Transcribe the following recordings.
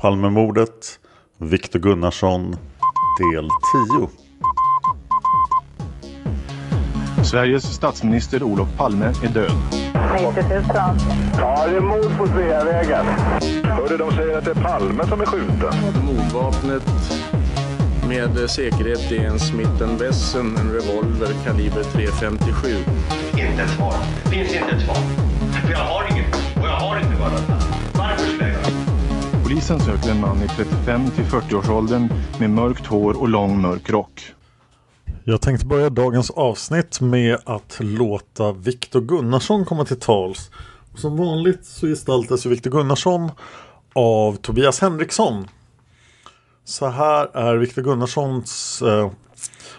Palmemordet, Viktor Gunnarsson, del 10. Sveriges statsminister Olof Palme är död. 90 000. Ja, det är mord på Sveavägen. Hörde de säger att det är Palme som är skjuten. Mordvapnet med säkerhet i en Smith Wesson, en revolver kaliber .357. Inte ett svar. Finns inte ett svar. För jag har inget. Och jag har inte varit Polisen söker en man i 35 till 40-årsåldern med mörkt hår och lång mörk rock. Jag tänkte börja dagens avsnitt med att låta Viktor Gunnarsson komma till tals. som vanligt så gestaltas Viktor Gunnarsson av Tobias Henriksson. Så här är Viktor Gunnarssons eh,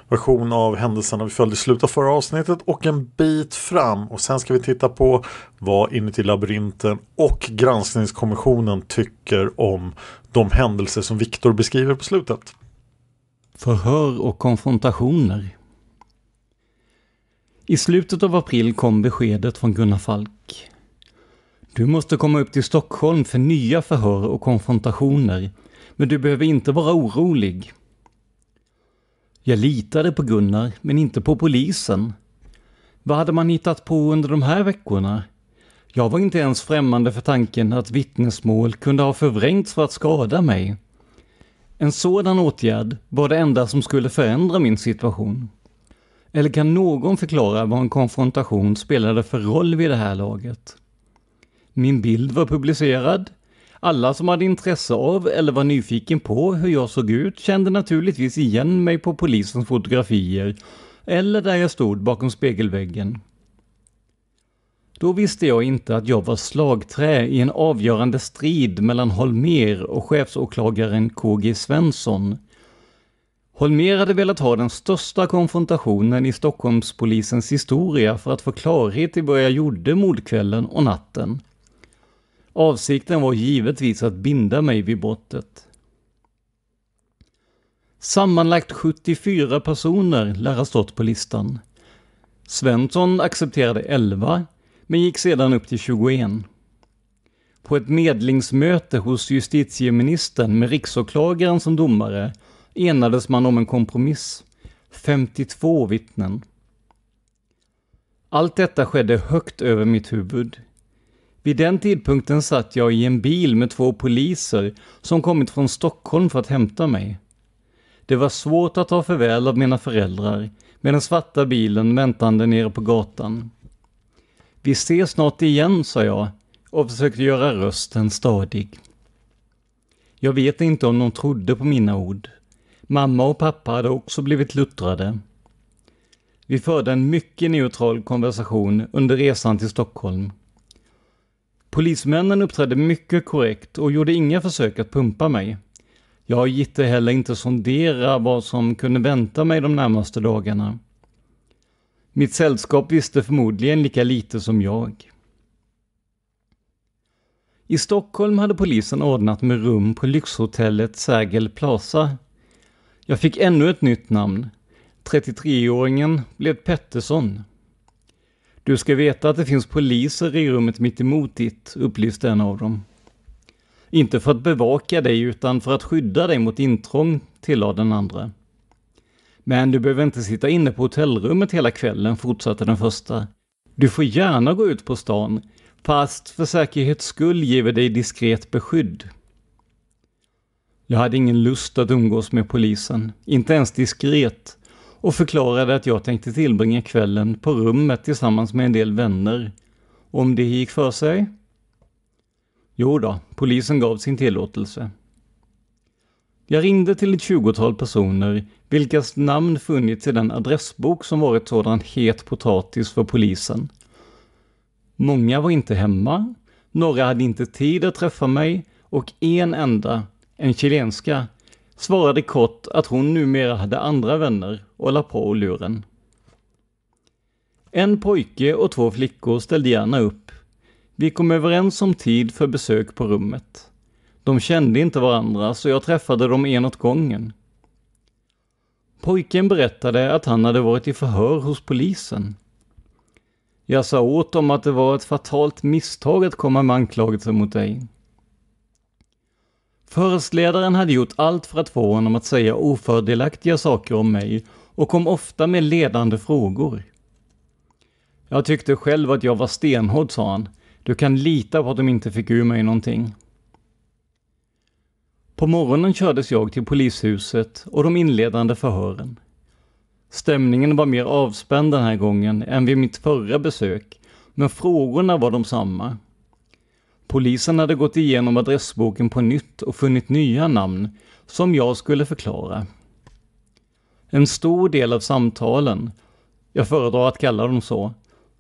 version av händelserna vi följde i slutet av förra avsnittet och en bit fram. Och sen ska vi titta på vad Inuti labyrinten och granskningskommissionen tycker om de händelser som Viktor beskriver på slutet. Förhör och konfrontationer. I slutet av april kom beskedet från Gunnar Falk. Du måste komma upp till Stockholm för nya förhör och konfrontationer. Men du behöver inte vara orolig. Jag litade på Gunnar, men inte på polisen. Vad hade man hittat på under de här veckorna? Jag var inte ens främmande för tanken att vittnesmål kunde ha förvrängts för att skada mig. En sådan åtgärd var det enda som skulle förändra min situation. Eller kan någon förklara vad en konfrontation spelade för roll vid det här laget? Min bild var publicerad, alla som hade intresse av eller var nyfiken på hur jag såg ut kände naturligtvis igen mig på polisens fotografier eller där jag stod bakom spegelväggen. Då visste jag inte att jag var slagträ i en avgörande strid mellan Holmer och chefsåklagaren KG Svensson. Holmer hade velat ha den största konfrontationen i Stockholmspolisens historia för att få klarhet i vad jag gjorde mordkvällen och natten. Avsikten var givetvis att binda mig vid brottet. Sammanlagt 74 personer lär ha stått på listan. Svensson accepterade 11, men gick sedan upp till 21. På ett medlingsmöte hos justitieministern med riksåklagaren som domare enades man om en kompromiss. 52 vittnen. Allt detta skedde högt över mitt huvud. Vid den tidpunkten satt jag i en bil med två poliser som kommit från Stockholm för att hämta mig. Det var svårt att ta farväl av mina föräldrar med den svarta bilen väntande nere på gatan. Vi ses snart igen, sa jag och försökte göra rösten stadig. Jag vet inte om de trodde på mina ord. Mamma och pappa hade också blivit luttrade. Vi förde en mycket neutral konversation under resan till Stockholm. Polismännen uppträdde mycket korrekt och gjorde inga försök att pumpa mig. Jag gitte heller inte sondera vad som kunde vänta mig de närmaste dagarna. Mitt sällskap visste förmodligen lika lite som jag. I Stockholm hade polisen ordnat med rum på lyxhotellet Sergel Plaza. Jag fick ännu ett nytt namn. 33-åringen blev Pettersson. Du ska veta att det finns poliser i rummet mitt emot ditt, upplyste en av dem. Inte för att bevaka dig utan för att skydda dig mot intrång, tillade den andra. Men du behöver inte sitta inne på hotellrummet hela kvällen, fortsatte den första. Du får gärna gå ut på stan, fast för säkerhets skull ger vi dig diskret beskydd. Jag hade ingen lust att umgås med polisen, inte ens diskret och förklarade att jag tänkte tillbringa kvällen på rummet tillsammans med en del vänner. Om det gick för sig? Jo då, polisen gav sin tillåtelse. Jag ringde till ett tjugotal personer, vilkas namn funnits i den adressbok som varit sådan het potatis för polisen. Många var inte hemma, några hade inte tid att träffa mig och en enda, en chilenska, svarade kort att hon numera hade andra vänner och la på luren. En pojke och två flickor ställde gärna upp. Vi kom överens om tid för besök på rummet. De kände inte varandra så jag träffade dem en åt gången. Pojken berättade att han hade varit i förhör hos polisen. Jag sa åt dem att det var ett fatalt misstag att komma med anklagelser mot dig. Förhörsledaren hade gjort allt för att få honom att säga ofördelaktiga saker om mig och kom ofta med ledande frågor. Jag tyckte själv att jag var stenhård, sa han. Du kan lita på att de inte fick ur mig någonting. På morgonen kördes jag till polishuset och de inledande förhören. Stämningen var mer avspänd den här gången än vid mitt förra besök, men frågorna var de samma. Polisen hade gått igenom adressboken på nytt och funnit nya namn som jag skulle förklara. En stor del av samtalen, jag föredrar att kalla dem så,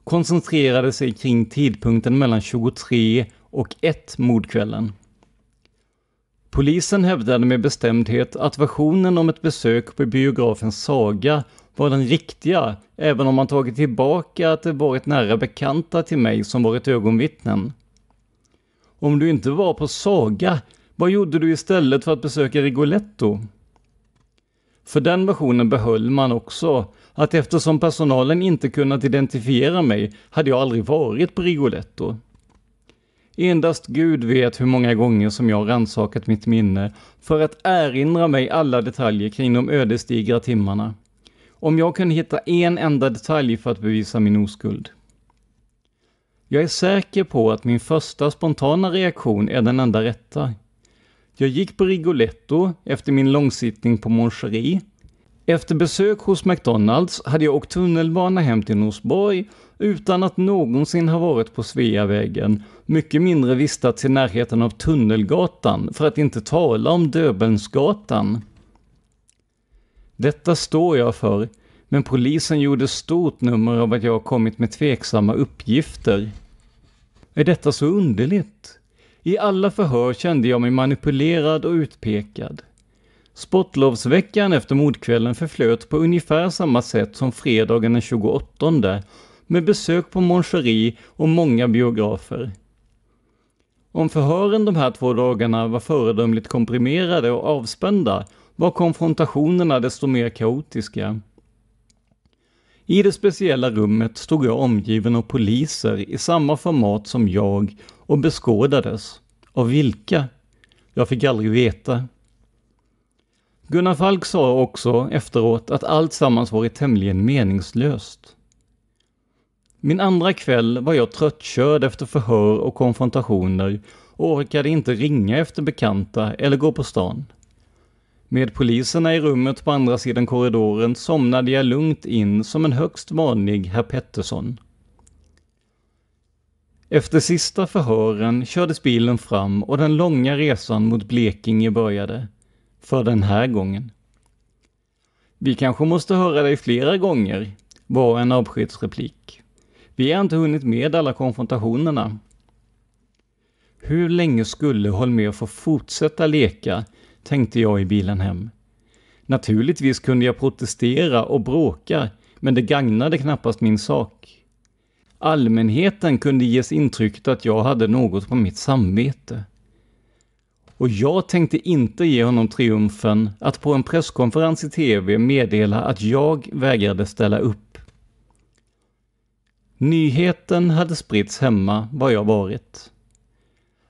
koncentrerade sig kring tidpunkten mellan 23 och 1 mordkvällen. Polisen hävdade med bestämdhet att versionen om ett besök på biografen Saga var den riktiga, även om man tagit tillbaka att det varit nära bekanta till mig som varit ögonvittnen. Om du inte var på Saga, vad gjorde du istället för att besöka Rigoletto? För den versionen behöll man också, att eftersom personalen inte kunnat identifiera mig hade jag aldrig varit på Rigoletto. Endast Gud vet hur många gånger som jag rannsakat mitt minne för att erinra mig alla detaljer kring de ödesdigra timmarna. Om jag kunde hitta en enda detalj för att bevisa min oskuld. Jag är säker på att min första spontana reaktion är den enda rätta. Jag gick på Rigoletto efter min långsittning på Moncherie. Efter besök hos McDonalds hade jag åkt tunnelbana hem till Norsborg utan att någonsin ha varit på Sveavägen, mycket mindre vistats i närheten av Tunnelgatan, för att inte tala om Döbelnsgatan. Detta står jag för, men polisen gjorde stort nummer av att jag kommit med tveksamma uppgifter. Är detta så underligt? I alla förhör kände jag mig manipulerad och utpekad. Sportlovsveckan efter mordkvällen förflöt på ungefär samma sätt som fredagen den 28 med besök på Moncherie och många biografer. Om förhören de här två dagarna var föredömligt komprimerade och avspända var konfrontationerna desto mer kaotiska. I det speciella rummet stod jag omgiven av poliser i samma format som jag och beskådades. Av vilka? Jag fick aldrig veta. Gunnar Falk sa också efteråt att allt sammans varit tämligen meningslöst. Min andra kväll var jag tröttkörd efter förhör och konfrontationer och orkade inte ringa efter bekanta eller gå på stan. Med poliserna i rummet på andra sidan korridoren somnade jag lugnt in som en högst vanlig herr Pettersson. Efter sista förhören kördes bilen fram och den långa resan mot Blekinge började. För den här gången. Vi kanske måste höra dig flera gånger, var en avskedsreplik. Vi har inte hunnit med alla konfrontationerna. Hur länge skulle Holmér få fortsätta leka tänkte jag i bilen hem. Naturligtvis kunde jag protestera och bråka, men det gagnade knappast min sak. Allmänheten kunde ges intrycket att jag hade något på mitt samvete. Och jag tänkte inte ge honom triumfen att på en presskonferens i TV meddela att jag vägrade ställa upp. Nyheten hade spritts hemma var jag varit.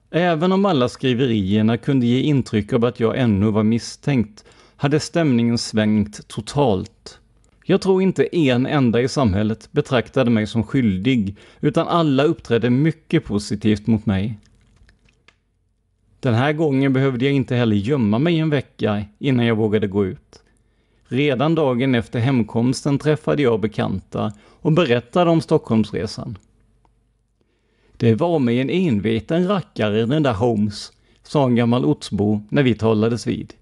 Även om alla skriverierna kunde ge intryck av att jag ännu var misstänkt hade stämningen svängt totalt. Jag tror inte en enda i samhället betraktade mig som skyldig, utan alla uppträdde mycket positivt mot mig. Den här gången behövde jag inte heller gömma mig en vecka innan jag vågade gå ut. Redan dagen efter hemkomsten träffade jag bekanta och berättade om Stockholmsresan. Det var mig en enveten rackare den där Holmes, sa en gammal ortsbo när vi talades vid.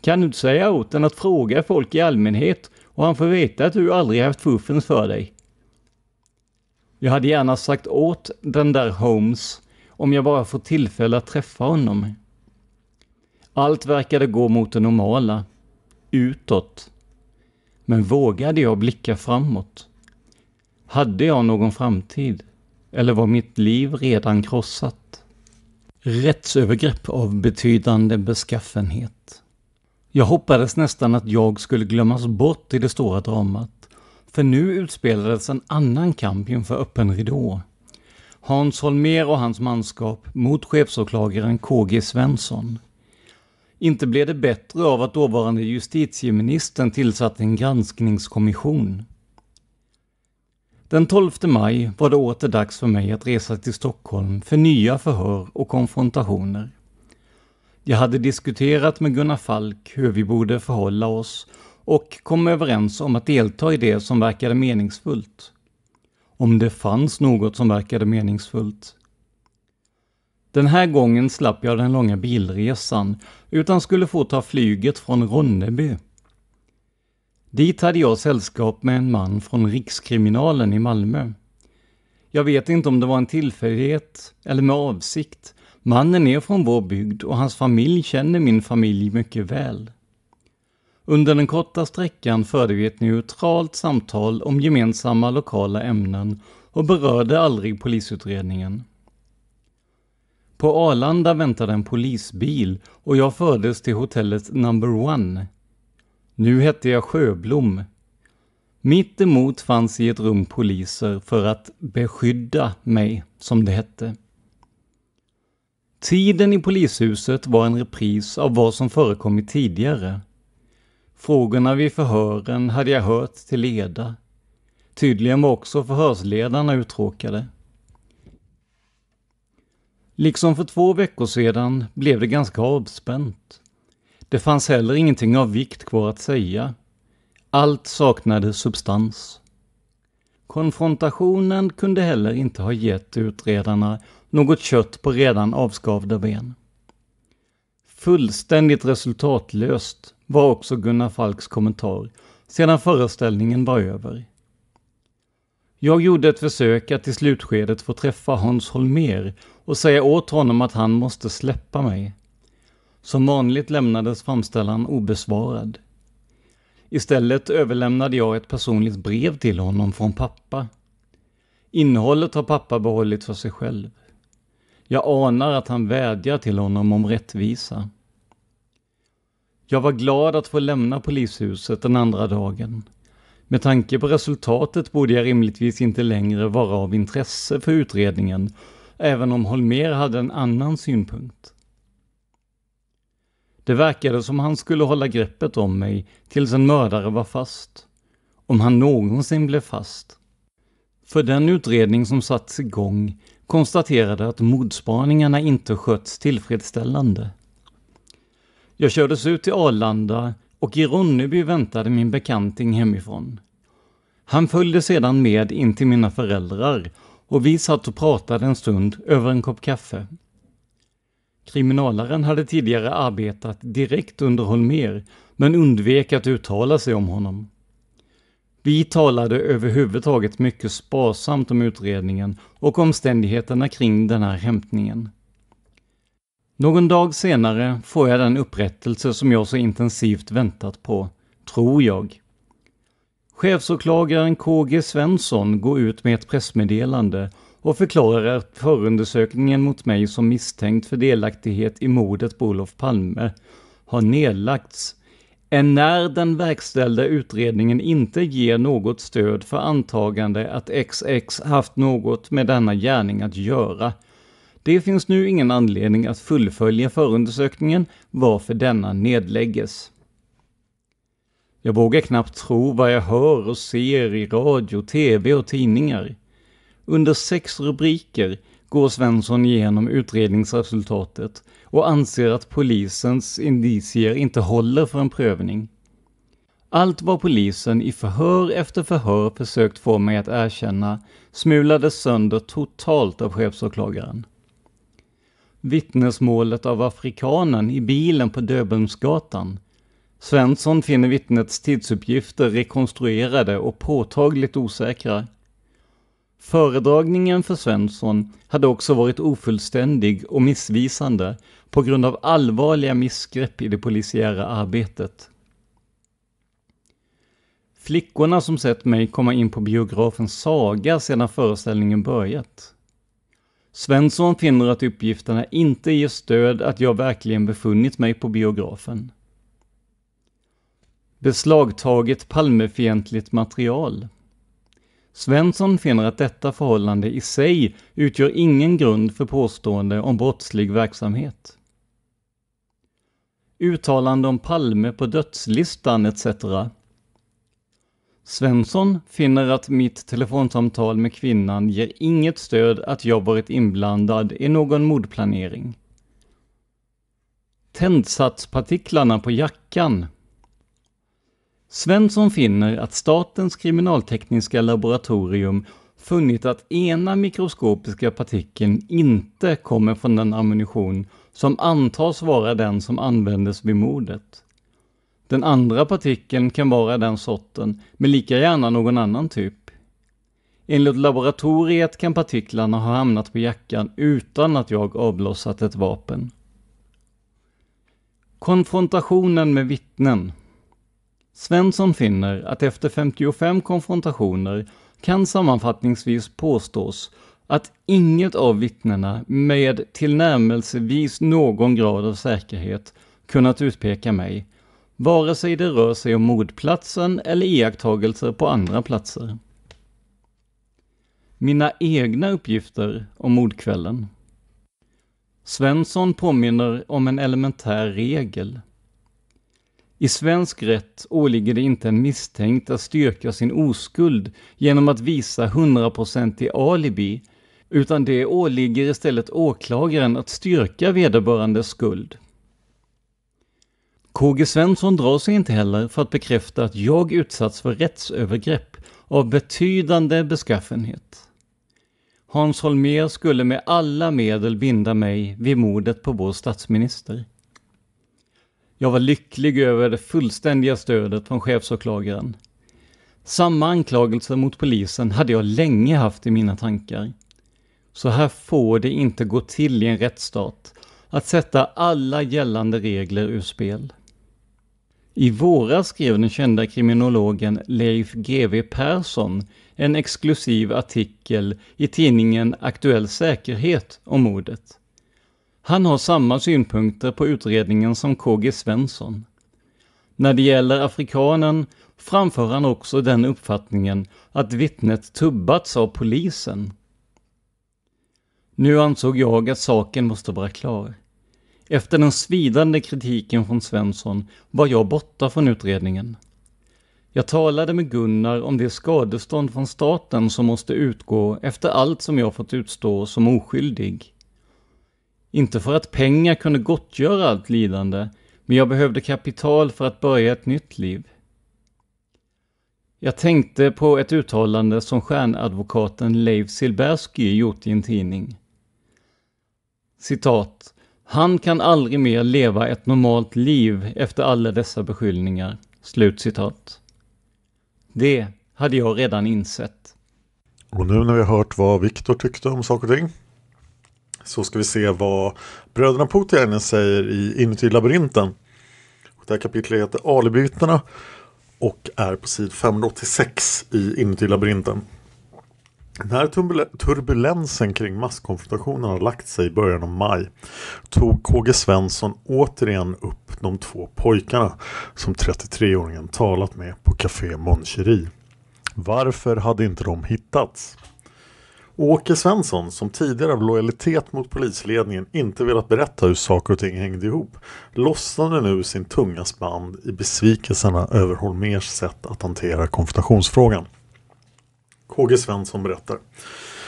Kan du inte säga åt den att fråga folk i allmänhet och han får veta att du aldrig haft fuffens för dig? Jag hade gärna sagt åt den där Holmes om jag bara fått tillfälle att träffa honom. Allt verkade gå mot det normala, utåt. Men vågade jag blicka framåt? Hade jag någon framtid? Eller var mitt liv redan krossat? Rättsövergrepp av betydande beskaffenhet. Jag hoppades nästan att jag skulle glömmas bort i det stora dramat. För nu utspelades en annan kamp inför öppen ridå. Hans Holmér och hans manskap mot chefsåklagaren KG Svensson. Inte blev det bättre av att dåvarande justitieministern tillsatte en granskningskommission. Den 12 maj var det åter dags för mig att resa till Stockholm för nya förhör och konfrontationer. Jag hade diskuterat med Gunnar Falk hur vi borde förhålla oss och kom överens om att delta i det som verkade meningsfullt. Om det fanns något som verkade meningsfullt. Den här gången slapp jag den långa bilresan utan skulle få ta flyget från Ronneby. Dit hade jag sällskap med en man från Rikskriminalen i Malmö. Jag vet inte om det var en tillfällighet eller med avsikt. Mannen är från vår bygd och hans familj känner min familj mycket väl. Under den korta sträckan förde vi ett neutralt samtal om gemensamma lokala ämnen och berörde aldrig polisutredningen. På Arlanda väntade en polisbil och jag fördes till hotellet Number One nu hette jag Sjöblom. Mitt emot fanns i ett rum poliser för att beskydda mig, som det hette. Tiden i polishuset var en repris av vad som förekommit tidigare. Frågorna vid förhören hade jag hört till leda. Tydligen var också förhörsledarna uttråkade. Liksom för två veckor sedan blev det ganska avspänt. Det fanns heller ingenting av vikt kvar att säga. Allt saknade substans. Konfrontationen kunde heller inte ha gett utredarna något kött på redan avskavda ben. Fullständigt resultatlöst var också Gunnar Falks kommentar sedan föreställningen var över. Jag gjorde ett försök att i slutskedet få träffa Hans Holmer och säga åt honom att han måste släppa mig. Som vanligt lämnades framställan obesvarad. Istället överlämnade jag ett personligt brev till honom från pappa. Innehållet har pappa behållit för sig själv. Jag anar att han vädjar till honom om rättvisa. Jag var glad att få lämna polishuset den andra dagen. Med tanke på resultatet borde jag rimligtvis inte längre vara av intresse för utredningen, även om Holmer hade en annan synpunkt. Det verkade som han skulle hålla greppet om mig tills en mördare var fast. Om han någonsin blev fast. För den utredning som satts igång konstaterade att mordspaningarna inte sköts tillfredsställande. Jag kördes ut till Arlanda och i Ronneby väntade min bekanting hemifrån. Han följde sedan med in till mina föräldrar och vi satt och pratade en stund över en kopp kaffe. Kriminalaren hade tidigare arbetat direkt under Holmer, men undvek att uttala sig om honom. Vi talade överhuvudtaget mycket sparsamt om utredningen och omständigheterna kring den här hämtningen. Någon dag senare får jag den upprättelse som jag så intensivt väntat på, tror jag. Chefsåklagaren KG Svensson går ut med ett pressmeddelande och förklarar att förundersökningen mot mig som misstänkt för delaktighet i mordet på Olof Palme har nedlagts när den verkställda utredningen inte ger något stöd för antagande att XX haft något med denna gärning att göra. Det finns nu ingen anledning att fullfölja förundersökningen varför denna nedlägges. Jag vågar knappt tro vad jag hör och ser i radio, tv och tidningar. Under sex rubriker går Svensson igenom utredningsresultatet och anser att polisens indicier inte håller för en prövning. Allt vad polisen i förhör efter förhör försökt få mig att erkänna smulades sönder totalt av chefsåklagaren. Vittnesmålet av afrikanen i bilen på Döbelnsgatan. Svensson finner vittnets tidsuppgifter rekonstruerade och påtagligt osäkra. Föredragningen för Svensson hade också varit ofullständig och missvisande på grund av allvarliga missgrepp i det polisiära arbetet. Flickorna som sett mig komma in på biografen Saga sedan föreställningen börjat. Svensson finner att uppgifterna inte ger stöd att jag verkligen befunnit mig på biografen. Beslagtaget Palmefientligt material Svensson finner att detta förhållande i sig utgör ingen grund för påstående om brottslig verksamhet. Uttalande om Palme på dödslistan etc. Svensson finner att mitt telefonsamtal med kvinnan ger inget stöd att jag varit inblandad i någon mordplanering. Tändsatspartiklarna på jackan Svensson finner att Statens kriminaltekniska laboratorium funnit att ena mikroskopiska partikeln inte kommer från den ammunition som antas vara den som användes vid mordet. Den andra partikeln kan vara den sorten, men lika gärna någon annan typ. Enligt laboratoriet kan partiklarna ha hamnat på jackan utan att jag avlossat ett vapen. Konfrontationen med vittnen Svensson finner att efter 55 konfrontationer kan sammanfattningsvis påstås att inget av vittnena med tillnärmelsevis någon grad av säkerhet kunnat utpeka mig, vare sig det rör sig om mordplatsen eller iakttagelser på andra platser. Mina egna uppgifter om mordkvällen. Svensson påminner om en elementär regel. I svensk rätt åligger det inte en misstänkt att styrka sin oskuld genom att visa hundraprocentig alibi, utan det åligger istället åklagaren att styrka vederbörandes skuld. KG Svensson drar sig inte heller för att bekräfta att jag utsatts för rättsövergrepp av betydande beskaffenhet. Hans Holmér skulle med alla medel binda mig vid mordet på vår statsminister. Jag var lycklig över det fullständiga stödet från chefsåklagaren. Samma anklagelse mot polisen hade jag länge haft i mina tankar. Så här får det inte gå till i en rättsstat, att sätta alla gällande regler ur spel. I våras skrev den kända kriminologen Leif GW Persson en exklusiv artikel i tidningen Aktuell Säkerhet om mordet. Han har samma synpunkter på utredningen som KG Svensson. När det gäller afrikanen framför han också den uppfattningen att vittnet tubbats av polisen. Nu ansåg jag att saken måste vara klar. Efter den svidande kritiken från Svensson var jag borta från utredningen. Jag talade med Gunnar om det skadestånd från staten som måste utgå efter allt som jag fått utstå som oskyldig. Inte för att pengar kunde gottgöra allt lidande, men jag behövde kapital för att börja ett nytt liv. Jag tänkte på ett uttalande som stjärnadvokaten Leif Silbersky gjort i en tidning. Citat. Han kan aldrig mer leva ett normalt liv efter alla dessa beskyllningar. Slut citat. Det hade jag redan insett. Och nu när vi har hört vad Viktor tyckte om saker och ting så ska vi se vad bröderna Putiainen säger i Inuti labyrinten. Det här kapitlet heter Alibytena och är på sid 586 i Inuti labyrinten. När turbulensen kring masskonfrontationen har lagt sig i början av maj tog KG Svensson återigen upp de två pojkarna som 33-åringen talat med på Café Moncherie. Varför hade inte de hittats? Åke Svensson, som tidigare av lojalitet mot polisledningen inte velat berätta hur saker och ting hängde ihop, lossnade nu sin tunga band i besvikelserna över Holmers sätt att hantera konfrontationsfrågan. KG Svensson berättar.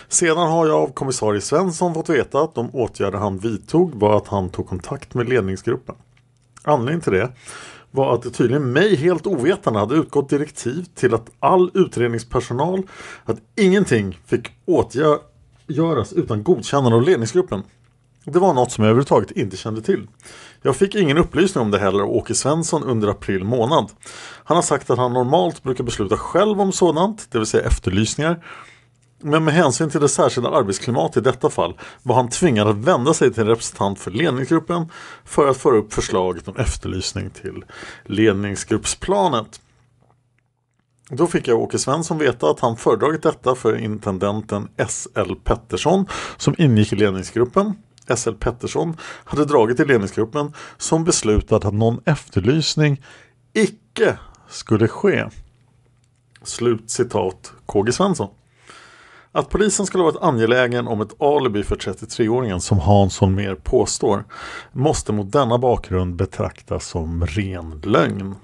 Sedan har jag av kommissarie Svensson fått veta att de åtgärder han vidtog var att han tog kontakt med ledningsgruppen. Anledningen till det var att det tydligen mig helt ovetande hade utgått direktiv till att all utredningspersonal att ingenting fick åtgöras utan godkännande av ledningsgruppen. Det var något som jag överhuvudtaget inte kände till. Jag fick ingen upplysning om det heller av Åke Svensson under april månad. Han har sagt att han normalt brukar besluta själv om sådant, det vill säga efterlysningar, men med hänsyn till det särskilda arbetsklimatet i detta fall var han tvingad att vända sig till en representant för ledningsgruppen för att föra upp förslaget om efterlysning till ledningsgruppsplanet. Då fick jag Åke Svensson veta att han föredragit detta för intendenten S.L. Pettersson som ingick i ledningsgruppen. S.L. Pettersson hade dragit i ledningsgruppen som beslutat att någon efterlysning icke skulle ske. Slut citat KG Svensson. Att polisen skulle ha varit angelägen om ett alibi för 33-åringen som Hansson mer påstår måste mot denna bakgrund betraktas som ren lögn.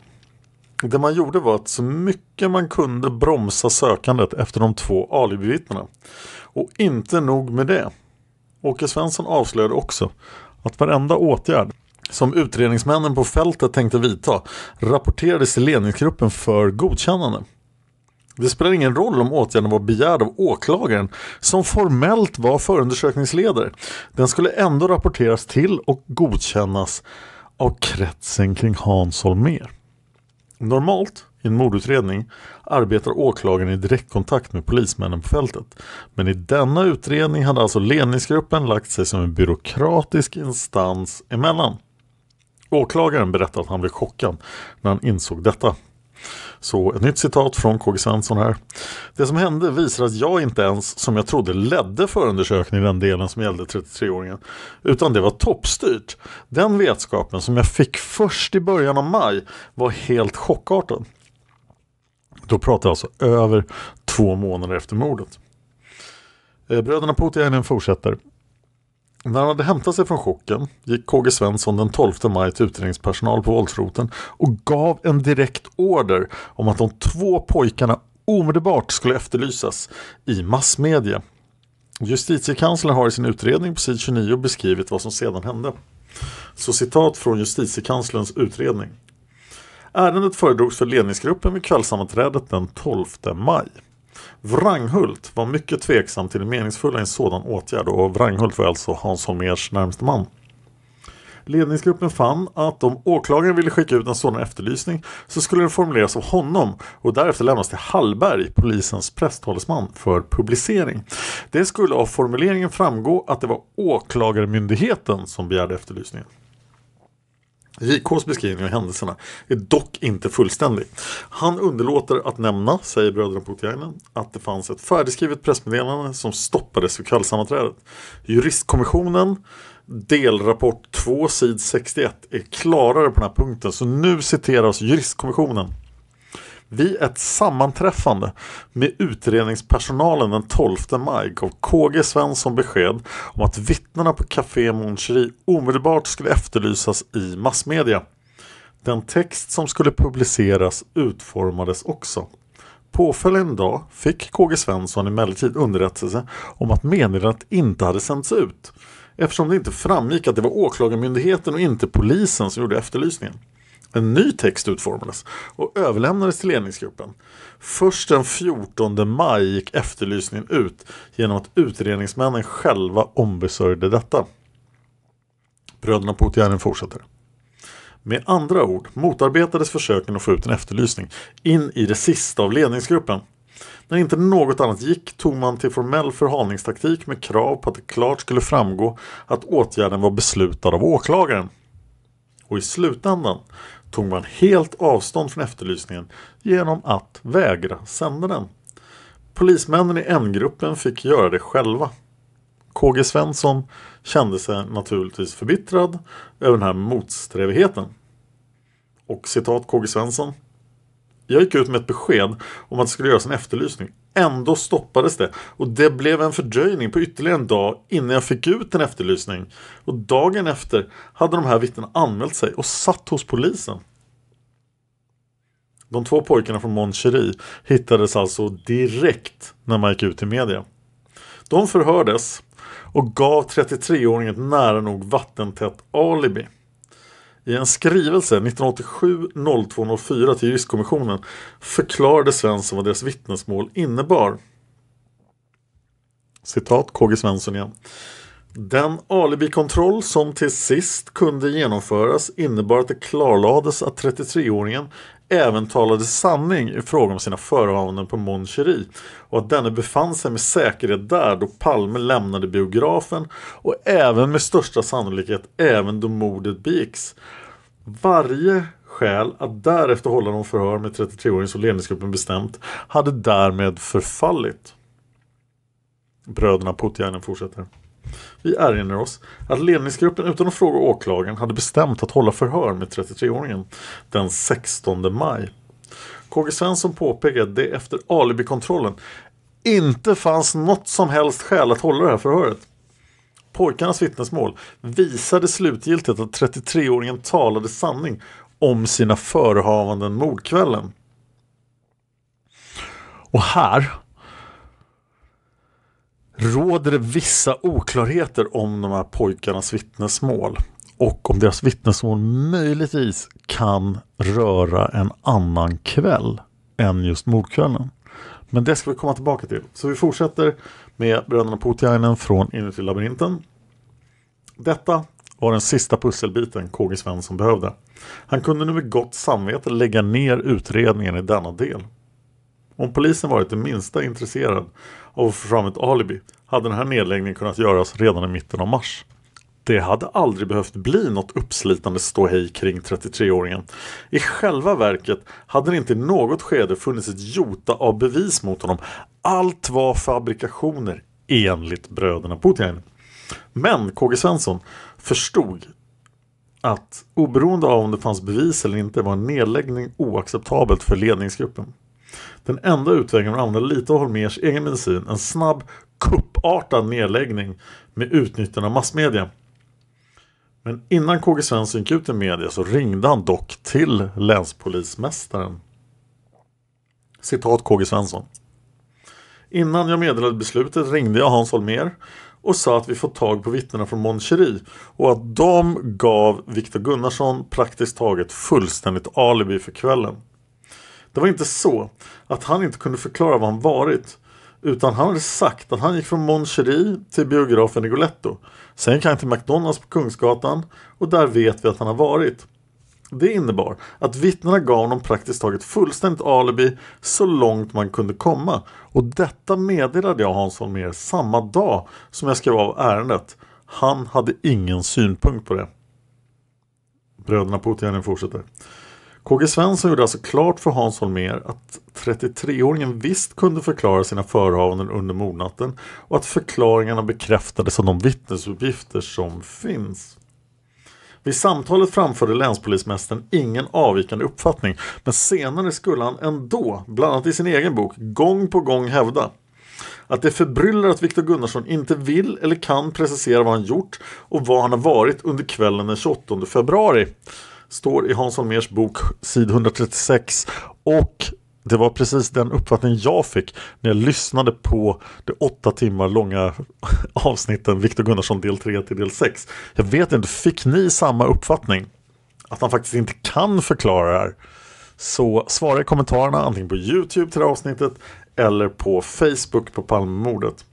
Det man gjorde var att så mycket man kunde bromsa sökandet efter de två alibivittnena. Och inte nog med det. Åke Svensson avslöjade också att varenda åtgärd som utredningsmännen på fältet tänkte vidta rapporterades till ledningsgruppen för godkännande. Det spelar ingen roll om åtgärden var begärd av åklagaren som formellt var förundersökningsledare. Den skulle ändå rapporteras till och godkännas av kretsen kring Hans Holmér. Normalt i en mordutredning arbetar åklagaren i direktkontakt med polismännen på fältet. Men i denna utredning hade alltså ledningsgruppen lagt sig som en byråkratisk instans emellan. Åklagaren berättar att han blev chockad när han insåg detta. Så ett nytt citat från KG Svensson här. Det som hände visar att jag inte ens, som jag trodde, ledde förundersökningen i den delen som gällde 33-åringen. Utan det var toppstyrt. Den vetskapen som jag fick först i början av maj var helt chockartad. Då pratar jag alltså över två månader efter mordet. Eh, bröderna Puutiainen fortsätter. När han hade hämtat sig från chocken gick KG Svensson den 12 maj till utredningspersonal på våldsroten och gav en direkt order om att de två pojkarna omedelbart skulle efterlysas i massmedia. Justitiekanslern har i sin utredning på sid 29 beskrivit vad som sedan hände. Så citat från Justitiekanslerns utredning. Ärendet föredrogs för ledningsgruppen vid kvällssammanträdet den 12 maj. Wranghult var mycket tveksam till det meningsfulla i en sådan åtgärd och Wranghult var alltså Hans Holmers närmaste man. Ledningsgruppen fann att om åklagaren ville skicka ut en sådan efterlysning så skulle den formuleras av honom och därefter lämnas till Hallberg, polisens presstalesman, för publicering. Det skulle av formuleringen framgå att det var Åklagarmyndigheten som begärde efterlysningen. JKs beskrivning av händelserna är dock inte fullständig. Han underlåter att nämna, säger bröderna Puutiainen, att det fanns ett färdigskrivet pressmeddelande som stoppades vid kvällssammanträdet. Juristkommissionen delrapport 2 sid 61 är klarare på den här punkten så nu citeras juristkommissionen vid ett sammanträffande med utredningspersonalen den 12 maj gav KG Svensson besked om att vittnena på Café Mon omedelbart skulle efterlysas i massmedia. Den text som skulle publiceras utformades också. Påföljande dag fick KG Svensson emellertid underrättelse om att meddelandet inte hade sänts ut eftersom det inte framgick att det var Åklagarmyndigheten och inte polisen som gjorde efterlysningen. En ny text utformades och överlämnades till ledningsgruppen. Först den 14 maj gick efterlysningen ut genom att utredningsmännen själva ombesörjde detta. Bröderna Puutiainen fortsätter. Med andra ord motarbetades försöken att få ut en efterlysning in i det sista av ledningsgruppen. När inte något annat gick tog man till formell förhalningstaktik med krav på att det klart skulle framgå att åtgärden var beslutad av åklagaren. Och i slutändan tog man helt avstånd från efterlysningen genom att vägra sända den. Polismännen i N-gruppen fick göra det själva. KG Svensson kände sig naturligtvis förbittrad över den här motsträvigheten. Och citat KG Svensson. Jag gick ut med ett besked om att det skulle göras en efterlysning Ändå stoppades det och det blev en fördröjning på ytterligare en dag innan jag fick ut en efterlysning. Och dagen efter hade de här vittnena anmält sig och satt hos polisen. De två pojkarna från Moncherie hittades alltså direkt när man gick ut i media. De förhördes och gav 33-åringen ett nära nog vattentätt alibi. I en skrivelse 1987-0204 till juristkommissionen förklarade Svensson vad deras vittnesmål innebar. Citat KG Svensson igen. Den alibikontroll som till sist kunde genomföras innebar att det klarlades att 33-åringen även talade sanning i fråga om sina förehavanden på Mon Cherie och att denne befann sig med säkerhet där då Palme lämnade biografen och även med största sannolikhet även då mordet begicks. Varje skäl att därefter hålla de förhör med 33-åringen som ledningsgruppen bestämt hade därmed förfallit. Bröderna Putjainen fortsätter. Vi erinrar oss att ledningsgruppen utan att fråga åklagaren hade bestämt att hålla förhör med 33-åringen den 16 maj. KG Svensson påpekade att det efter alibikontrollen inte fanns något som helst skäl att hålla det här förhöret. Pojkarnas vittnesmål visade slutgiltigt att 33-åringen talade sanning om sina förehavanden mordkvällen. Och här råder det vissa oklarheter om de här pojkarnas vittnesmål och om deras vittnesmål möjligtvis kan röra en annan kväll än just mordkvällen. Men det ska vi komma tillbaka till. Så vi fortsätter med Bröderna Putiainen från Inuti labyrinten. Detta var den sista pusselbiten KG Svensson behövde. Han kunde nu med gott samvete lägga ner utredningen i denna del. Om polisen varit det minsta intresserad av att få fram ett alibi hade den här nedläggningen kunnat göras redan i mitten av mars. Det hade aldrig behövt bli något uppslitande ståhej kring 33-åringen. I själva verket hade det inte i något skede funnits ett jota av bevis mot honom. Allt var fabrikationer enligt bröderna Putin. Men KG Svensson förstod att oberoende av om det fanns bevis eller inte var en nedläggning oacceptabelt för ledningsgruppen. Den enda utvägen var att använda lite av Holmers egen medicin, en snabb kuppartad nedläggning med utnyttjande av massmedia. Men innan KG Svensson gick ut i media så ringde han dock till länspolismästaren. Citat KG Svensson. Innan jag meddelade beslutet ringde jag Hans Holmer och sa att vi fått tag på vittnena från Moncherie och att de gav Viktor Gunnarsson praktiskt taget fullständigt alibi för kvällen. Det var inte så att han inte kunde förklara var han varit. Utan han hade sagt att han gick från Mon Cherie till biografen i Goletto. Sen gick han till McDonalds på Kungsgatan och där vet vi att han har varit. Det innebar att vittnena gav honom praktiskt taget fullständigt alibi så långt man kunde komma. Och detta meddelade jag Hans Holmér samma dag som jag skrev av ärendet. Han hade ingen synpunkt på det. Bröderna Putiainen fortsätter. KG Svensson gjorde alltså klart för Hans Holmér att 33-åringen visst kunde förklara sina förehavanden under mordnatten och att förklaringarna bekräftades av de vittnesuppgifter som finns. Vid samtalet framförde länspolismästaren ingen avvikande uppfattning men senare skulle han ändå, bland annat i sin egen bok, gång på gång hävda att det förbryllar att Viktor Gunnarsson inte vill eller kan precisera vad han gjort och vad han har varit under kvällen den 28 februari står i Hans Holmers bok sid 136 och det var precis den uppfattning jag fick när jag lyssnade på det åtta timmar långa avsnitten Viktor Gunnarsson del 3 till del 6. Jag vet inte, fick ni samma uppfattning? Att han faktiskt inte kan förklara det här? Så svara i kommentarerna antingen på YouTube till det här avsnittet eller på Facebook på Palmemordet.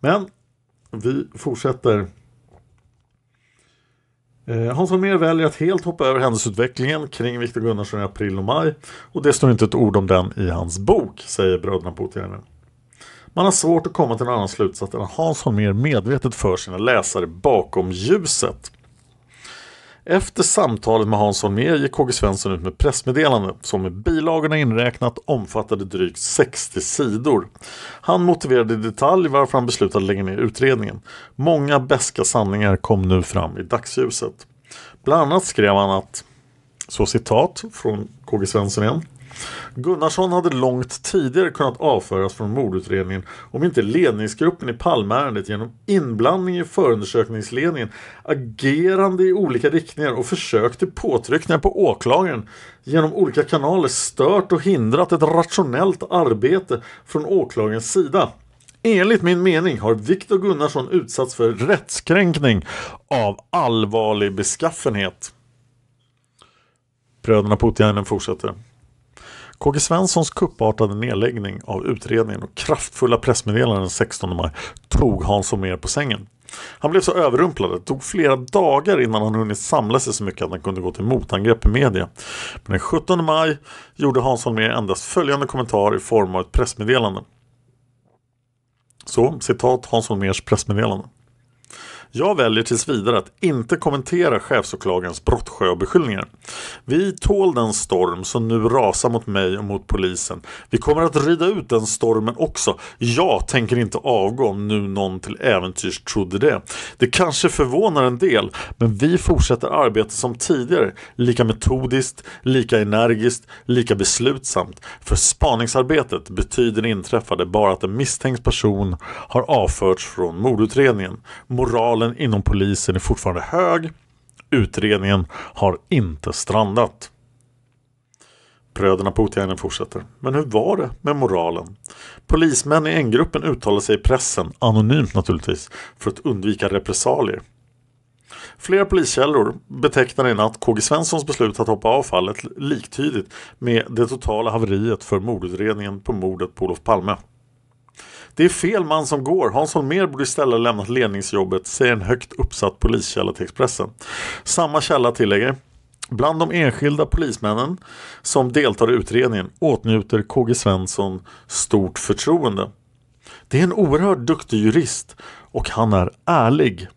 Men vi fortsätter Eh, hans Holmér väljer att helt hoppa över händelseutvecklingen kring Viktor Gunnarsson i april och maj och det står inte ett ord om den i hans bok, säger bröderna Putiainen. Man har svårt att komma till en annan slutsats än att Hans Holmér medvetet för sina läsare bakom ljuset. Efter samtalet med Hans Holmér gick KG Svensson ut med pressmeddelande som med bilagorna inräknat omfattade drygt 60 sidor. Han motiverade i detalj varför han beslutade lägga ner utredningen. Många bäska sanningar kom nu fram i dagsljuset. Bland annat skrev han att, så citat från KG Svensson igen. Gunnarsson hade långt tidigare kunnat avföras från mordutredningen om inte ledningsgruppen i Palmeärendet genom inblandning i förundersökningsledningen, agerande i olika riktningar och försök till påtryckningar på åklagaren genom olika kanaler stört och hindrat ett rationellt arbete från åklagarens sida. Enligt min mening har Viktor Gunnarsson utsatts för rättskränkning av allvarlig beskaffenhet. Bröderna Putiainen fortsätter. KG Svenssons kuppartade nedläggning av utredningen och kraftfulla pressmeddelanden den 16 maj tog Hans mer på sängen. Han blev så överrumplad att det tog flera dagar innan han hunnit samla sig så mycket att han kunde gå till motangrepp i media. Men den 17 maj gjorde Hans Holmér endast följande kommentar i form av ett pressmeddelande. Så, citat Hans Holmérs pressmeddelande. Jag väljer tills vidare att inte kommentera chefsåklagarens brottsjöbeskyllningar. Vi tål den storm som nu rasar mot mig och mot polisen. Vi kommer att rida ut den stormen också. Jag tänker inte avgå om nu någon till äventyrs trodde det. Det kanske förvånar en del, men vi fortsätter arbetet som tidigare. Lika metodiskt, lika energiskt, lika beslutsamt. För spaningsarbetet betyder det inträffade bara att en misstänkt person har avförts från mordutredningen. Moralen Moralen inom polisen är fortfarande hög. Utredningen har inte strandat. Bröderna Puutiainen fortsätter. Men hur var det med moralen? Polismän i N-gruppen uttalade sig i pressen, anonymt naturligtvis, för att undvika repressalier. Flera poliskällor betecknar i natt KG Svenssons beslut att hoppa av fallet liktydigt med det totala haveriet för mordutredningen på mordet på Olof Palme. Det är fel man som går. Hans Holmér borde istället lämnat ledningsjobbet, säger en högt uppsatt poliskälla till Expressen. Samma källa tillägger Bland de enskilda polismännen som deltar i utredningen åtnjuter KG Svensson stort förtroende. Det är en oerhört duktig jurist och han är ärlig.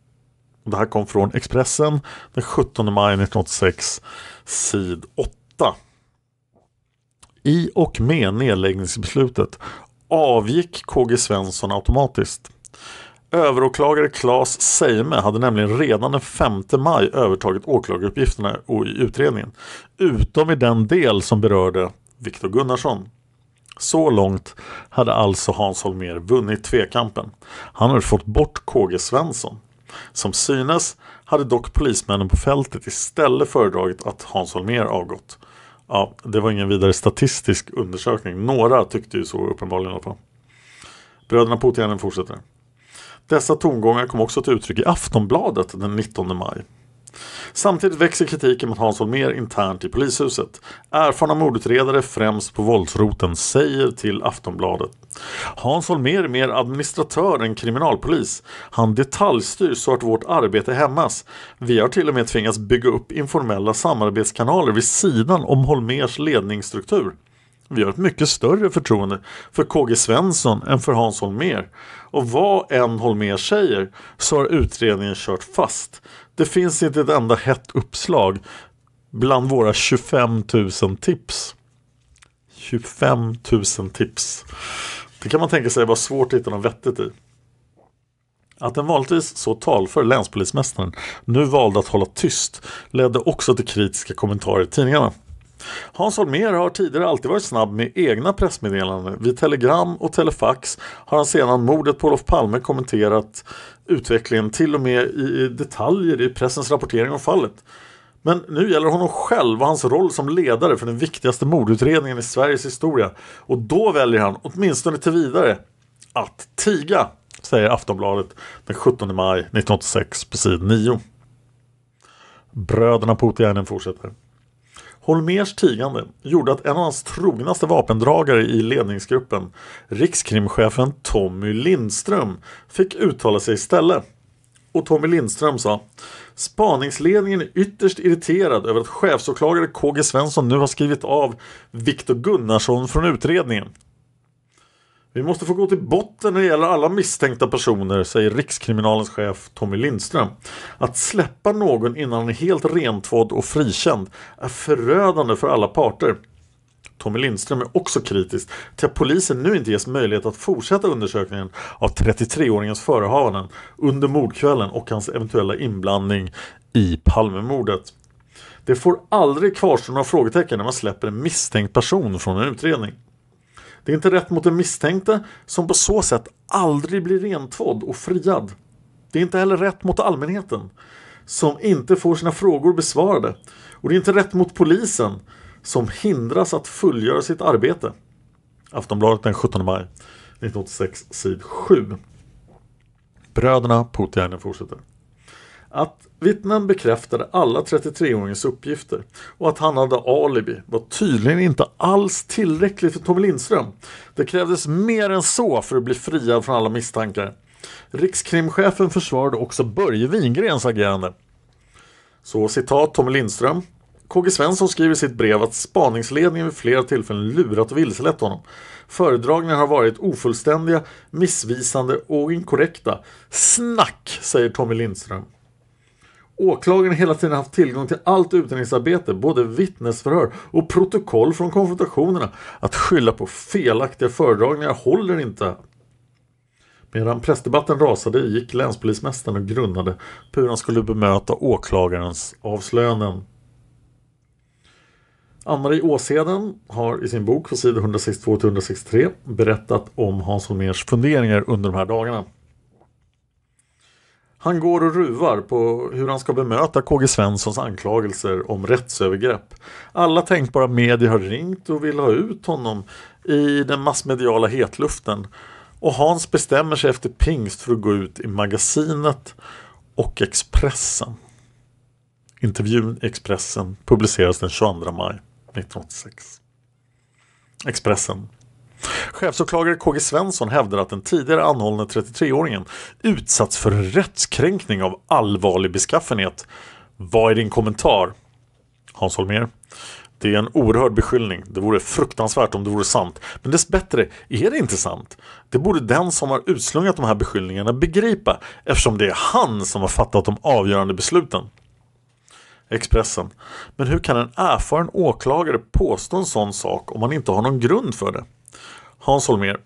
Det här kom från Expressen den 17 maj 1986, sid 8. I och med nedläggningsbeslutet avgick KG Svensson automatiskt. Överåklagare Claes Seime hade nämligen redan den 5 maj övertagit åklagaruppgifterna i utredningen. Utom i den del som berörde Viktor Gunnarsson. Så långt hade alltså Hans Holmér vunnit tvekampen. Han hade fått bort KG Svensson. Som synes hade dock polismännen på fältet istället föredragit att Hans Holmér avgått. Ja, det var ingen vidare statistisk undersökning. Några tyckte ju så uppenbarligen i alla fall. Bröderna Putiainen fortsätter. Dessa tongångar kom också till uttryck i Aftonbladet den 19 maj. Samtidigt växer kritiken mot Hans mer internt i polishuset. Erfarna mordutredare främst på våldsroten säger till Aftonbladet. Hans mer är mer administratör än kriminalpolis. Han detaljstyr så att vårt arbete hämmas. Vi har till och med tvingats bygga upp informella samarbetskanaler vid sidan om Holmers ledningsstruktur. Vi har ett mycket större förtroende för KG Svensson än för Hans Holmér. Och vad än Holmér säger så har utredningen kört fast. Det finns inte ett enda hett uppslag bland våra 25 000 tips. 25 000 tips. Det kan man tänka sig var svårt att hitta något vettigt i. Att den vanligtvis så talför länspolismästaren nu valde att hålla tyst ledde också till kritiska kommentarer i tidningarna. Hans Holmér har tidigare alltid varit snabb med egna pressmeddelanden. Vid telegram och telefax har han sedan mordet på Olof Palme kommenterat utvecklingen till och med i detaljer i pressens rapportering om fallet. Men nu gäller honom själv och hans roll som ledare för den viktigaste mordutredningen i Sveriges historia. Och då väljer han, åtminstone till vidare, att tiga, säger Aftonbladet den 17 maj 1986 på sid 9. Bröderna Putiainen fortsätter. Holmers tigande gjorde att en av hans trognaste vapendragare i ledningsgruppen, rikskrimchefen Tommy Lindström, fick uttala sig istället. Och Tommy Lindström sa Spaningsledningen är ytterst irriterad över att chefsåklagare KG Svensson nu har skrivit av Viktor Gunnarsson från utredningen. Vi måste få gå till botten när det gäller alla misstänkta personer, säger Rikskriminalens chef Tommy Lindström. Att släppa någon innan han är helt rentvådd och frikänd är förödande för alla parter. Tommy Lindström är också kritisk till att polisen nu inte ges möjlighet att fortsätta undersökningen av 33-åringens förehavanden under mordkvällen och hans eventuella inblandning i Palmemordet. Det får aldrig kvarstå några frågetecken när man släpper en misstänkt person från en utredning. Det är inte rätt mot den misstänkte som på så sätt aldrig blir rentvådd och friad. Det är inte heller rätt mot allmänheten som inte får sina frågor besvarade och det är inte rätt mot polisen som hindras att fullgöra sitt arbete. Aftonbladet den 17 maj 1986 sid 7. Bröderna Putiainen fortsätter. Att Vittnen bekräftade alla 33-åringens uppgifter och att han hade alibi var tydligen inte alls tillräckligt för Tommy Lindström. Det krävdes mer än så för att bli friad från alla misstankar. Rikskrimchefen försvarade också Börje Wingrens agerande. Så citat Tommy Lindström. KG Svensson skriver i sitt brev att spaningsledningen vid flera tillfällen lurat och vilselett honom. Föredragningarna har varit ofullständiga, missvisande och inkorrekta. Snack, säger Tommy Lindström. Åklagaren har hela tiden haft tillgång till allt utredningsarbete, både vittnesförhör och protokoll från konfrontationerna. Att skylla på felaktiga föredragningar håller inte. Medan pressdebatten rasade gick länspolismästaren och grundade på hur han skulle bemöta åklagarens avslöjanden. Ann-Marie Åsheden har i sin bok på sidor 162-163 berättat om Hans Holmérs funderingar under de här dagarna. Han går och ruvar på hur han ska bemöta KG Svenssons anklagelser om rättsövergrepp. Alla tänkbara medier har ringt och vill ha ut honom i den massmediala hetluften. Och Hans bestämmer sig efter pingst för att gå ut i Magasinet och Expressen. Intervjun i Expressen publiceras den 22 maj 1986. Expressen Chefsåklagare KG Svensson hävdar att den tidigare anhållne 33-åringen utsatts för rättskränkning av allvarlig beskaffenhet. Vad är din kommentar? Hans Holmér. Det är en oerhörd beskyllning. Det vore fruktansvärt om det vore sant. Men dessbättre är det inte sant. Det borde den som har utslungat de här beskyllningarna begripa eftersom det är han som har fattat de avgörande besluten. Expressen. Men hur kan en erfaren åklagare påstå en sån sak om man inte har någon grund för det? Hans Holmér,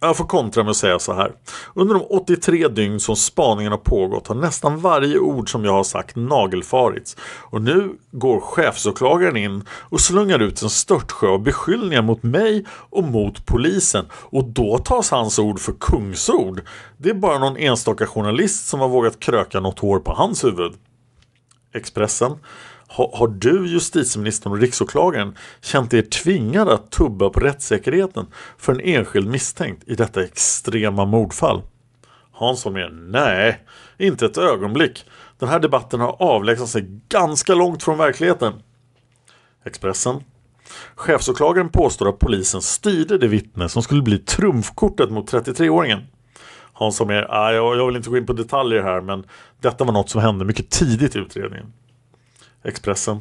jag får kontra med att säga så här. Under de 83 dygn som spaningen har pågått har nästan varje ord som jag har sagt nagelfarits. Och nu går chefsåklagaren in och slungar ut en störtsjö av beskyllningar mot mig och mot polisen. Och då tas hans ord för kungsord. Det är bara någon enstaka journalist som har vågat kröka något hår på hans huvud. Expressen har, har du, justitieministern och riksåklagaren känt er tvingade att tubba på rättssäkerheten för en enskild misstänkt i detta extrema mordfall? Hans Holmér, nej, inte ett ögonblick. Den här debatten har avlägsnat sig ganska långt från verkligheten. Expressen. Chefsåklagaren påstår att polisen styrde det vittne som skulle bli trumfkortet mot 33-åringen. Hans Holmér, ah, jag vill inte gå in på detaljer här men detta var något som hände mycket tidigt i utredningen. Expressen.